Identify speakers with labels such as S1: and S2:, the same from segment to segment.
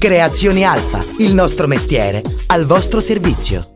S1: Creazioni Alfa, il nostro mestiere, al vostro servizio.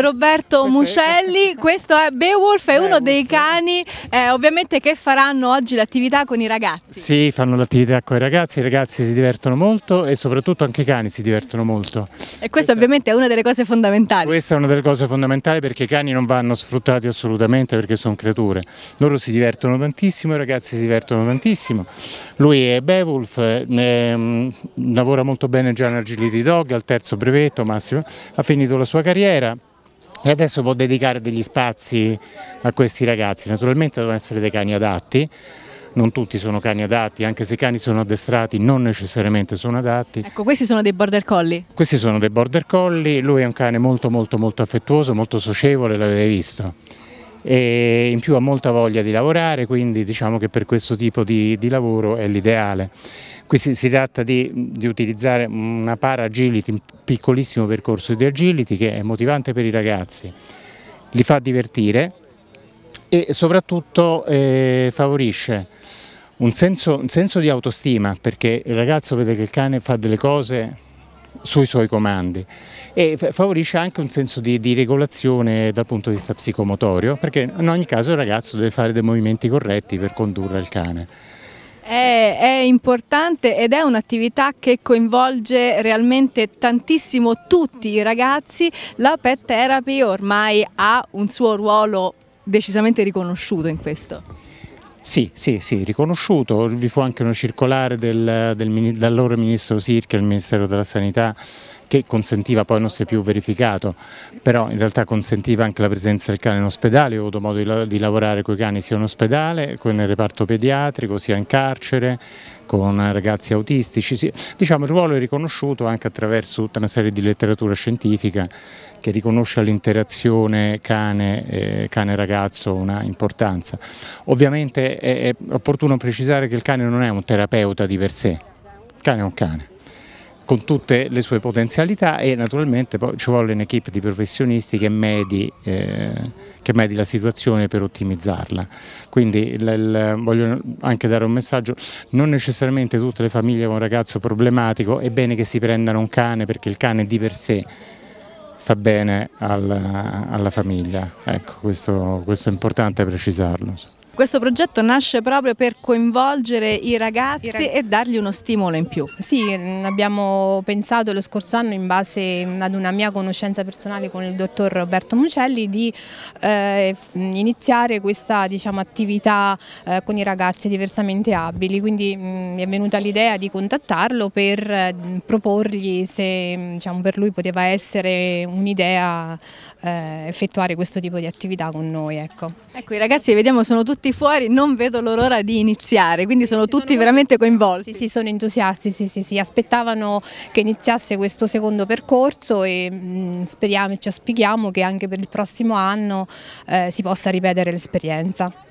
S1: Roberto eh Muscelli. Questo è Beowulf, è Beowulf. uno dei cani eh, ovviamente che faranno oggi l'attività con i ragazzi.
S2: Sì, fanno l'attività con i ragazzi, i ragazzi si divertono molto e soprattutto anche i cani si divertono molto. E
S1: questa, questa ovviamente è una delle cose fondamentali.
S2: Questa è una delle cose fondamentali perché i cani non vanno sfruttati assolutamente perché sono creature. Loro si divertono tantissimo, i ragazzi si divertono tantissimo. Lui è Beowulf, eh, mm, lavora molto bene già in Agility Dog, al terzo brevetto Massimo, ha finito la sua carriera, e adesso può dedicare degli spazi a questi ragazzi. Naturalmente devono essere dei cani adatti, non tutti sono cani adatti, anche se i cani sono addestrati non necessariamente sono adatti.
S1: Ecco, questi sono dei border collie?
S2: Questi sono dei border collie, lui è un cane molto molto molto affettuoso, molto socievole, l'avete visto e in più ha molta voglia di lavorare, quindi diciamo che per questo tipo di, di lavoro è l'ideale. Qui si, si tratta di, di, utilizzare una para agility, un piccolissimo percorso di agility che è motivante per i ragazzi, li fa divertire e soprattutto eh, favorisce un senso, un senso di autostima perché il ragazzo vede che il cane fa delle cose sui suoi comandi e favorisce anche un senso di, di, regolazione dal punto di vista psicomotorio perché in ogni caso il ragazzo deve fare dei movimenti corretti per condurre il cane.
S1: È, è importante ed è un'attività che coinvolge realmente tantissimo tutti i ragazzi. La pet therapy ormai ha un suo ruolo decisamente riconosciuto in questo.
S2: Sì, sì, sì, riconosciuto. Vi fu anche una circolare del, del dell'allora ministro Sirchia, il Ministero della Sanità, che consentiva poi non si è più verificato, però in realtà consentiva anche la presenza del cane in ospedale, ho avuto modo di, di lavorare con i cani sia in ospedale, nel reparto pediatrico, sia in carcere, con ragazzi autistici, sì, diciamo il ruolo è riconosciuto anche attraverso tutta una serie di letteratura scientifica che riconosce all'interazione cane-ragazzo eh, cane una importanza. Ovviamente è, è opportuno precisare che il cane non è un terapeuta di per sé, il cane è un cane con tutte le sue potenzialità e naturalmente poi ci vuole un'equipe di professionisti che medi, eh, che medi, la situazione per ottimizzarla. Quindi il, il, voglio anche dare un messaggio, non necessariamente tutte le famiglie con un ragazzo problematico è bene che si prendano un cane perché il cane di per sé fa bene alla, alla famiglia, ecco questo, questo è importante precisarlo
S1: questo progetto nasce proprio
S3: per coinvolgere i ragazzi I rag... e dargli uno stimolo in più. Sì, mm, abbiamo pensato lo scorso anno in base mm, ad una mia conoscenza personale con il dottor Roberto Mucelli di eh, mm, iniziare questa diciamo, attività eh, con i ragazzi diversamente abili, quindi mh, mi è venuta l'idea di contattarlo per eh, proporgli se diciamo, per lui poteva essere un'idea eh, effettuare questo tipo di attività con noi. Ecco,
S1: ecco i ragazzi vediamo sono tutti fuori, non vedo l'ora di
S3: iniziare, quindi sono tutti veramente coinvolti. Sì, sì, sono entusiasti, sì, sì, sì, aspettavano che iniziasse questo secondo percorso e mh, mm, speriamo e ci auspichiamo che anche per il prossimo anno eh, si possa ripetere l'esperienza.